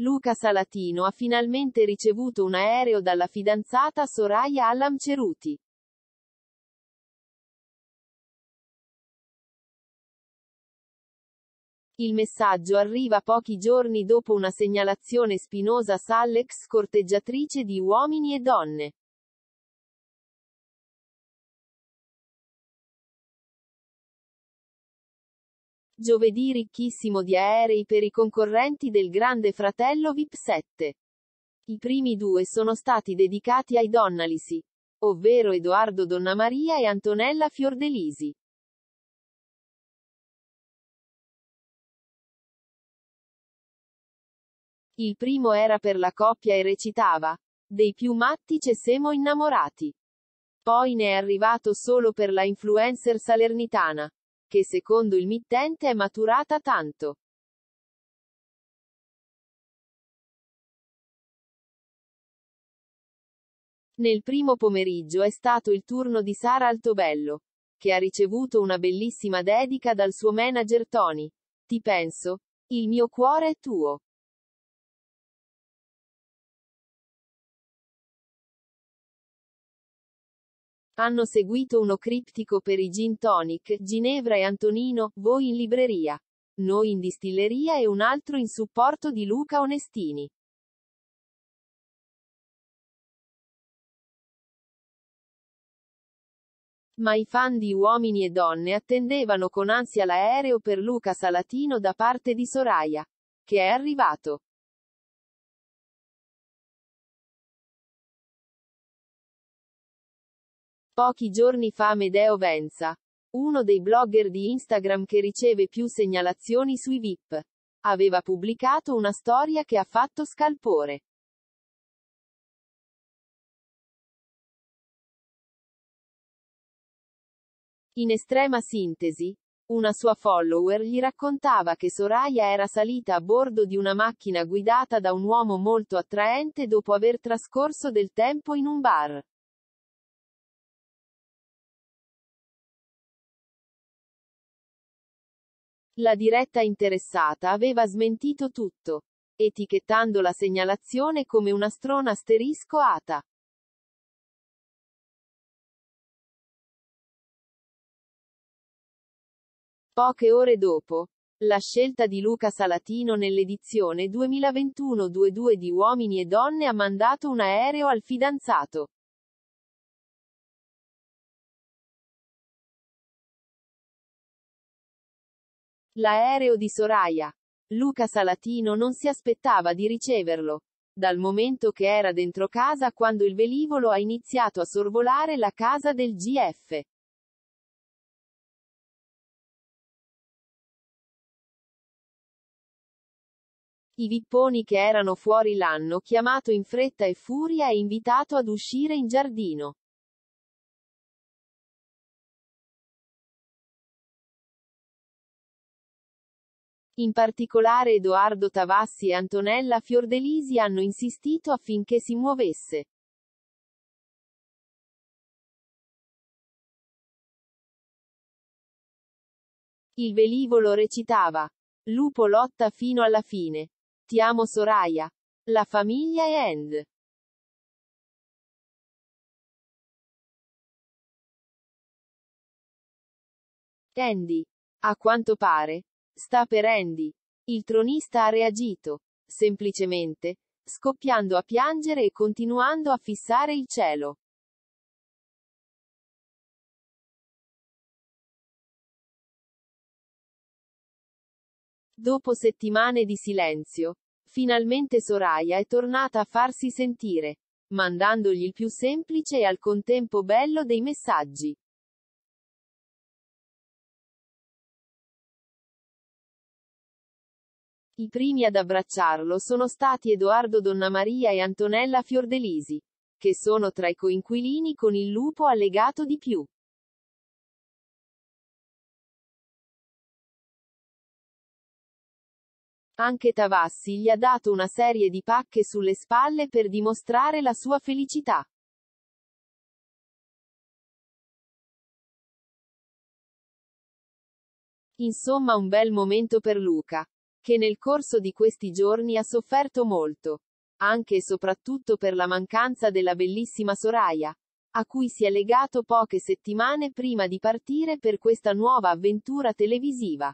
Luca Salatino ha finalmente ricevuto un aereo dalla fidanzata Soraya Allam Ceruti. Il messaggio arriva pochi giorni dopo una segnalazione spinosa Sallex corteggiatrice di uomini e donne. Giovedì ricchissimo di aerei per i concorrenti del Grande Fratello VIP 7. I primi due sono stati dedicati ai Donnalisi, ovvero Edoardo Donnamaria e Antonella Fiordelisi. Il primo era per la coppia e recitava Dei più matti ce semo innamorati. Poi ne è arrivato solo per la influencer salernitana che secondo il mittente è maturata tanto. Nel primo pomeriggio è stato il turno di Sara Altobello, che ha ricevuto una bellissima dedica dal suo manager Tony. Ti penso, il mio cuore è tuo. Hanno seguito uno criptico per i gin tonic, Ginevra e Antonino, voi in libreria. Noi in distilleria e un altro in supporto di Luca Onestini. ma i fan di uomini e donne attendevano con ansia l'aereo per Luca Salatino da parte di Soraya, che è arrivato. Pochi giorni fa Medeo Venza, uno dei blogger di Instagram che riceve più segnalazioni sui VIP, aveva pubblicato una storia che ha fatto scalpore. In estrema sintesi, una sua follower gli raccontava che Soraya era salita a bordo di una macchina guidata da un uomo molto attraente dopo aver trascorso del tempo in un bar. La diretta interessata aveva smentito tutto, etichettando la segnalazione come una strona asterisco ATA. Poche ore dopo, la scelta di Luca Salatino nell'edizione 2021-22 di Uomini e Donne ha mandato un aereo al fidanzato. L'aereo di Soraya. Luca Salatino non si aspettava di riceverlo. Dal momento che era dentro casa quando il velivolo ha iniziato a sorvolare la casa del GF. I vipponi che erano fuori l'hanno chiamato in fretta e furia e invitato ad uscire in giardino. In particolare Edoardo Tavassi e Antonella Fiordelisi hanno insistito affinché si muovesse. Il velivolo recitava. Lupo lotta fino alla fine. Ti amo Soraya. La famiglia è End. Andy. A quanto pare, Sta per Andy. Il tronista ha reagito. Semplicemente. Scoppiando a piangere e continuando a fissare il cielo. Dopo settimane di silenzio, finalmente Soraya è tornata a farsi sentire, mandandogli il più semplice e al contempo bello dei messaggi. I primi ad abbracciarlo sono stati Edoardo Donnamaria e Antonella Fiordelisi, che sono tra i coinquilini con il lupo allegato di più. Anche Tavassi gli ha dato una serie di pacche sulle spalle per dimostrare la sua felicità. Insomma un bel momento per Luca, che nel corso di questi giorni ha sofferto molto, anche e soprattutto per la mancanza della bellissima Soraya, a cui si è legato poche settimane prima di partire per questa nuova avventura televisiva.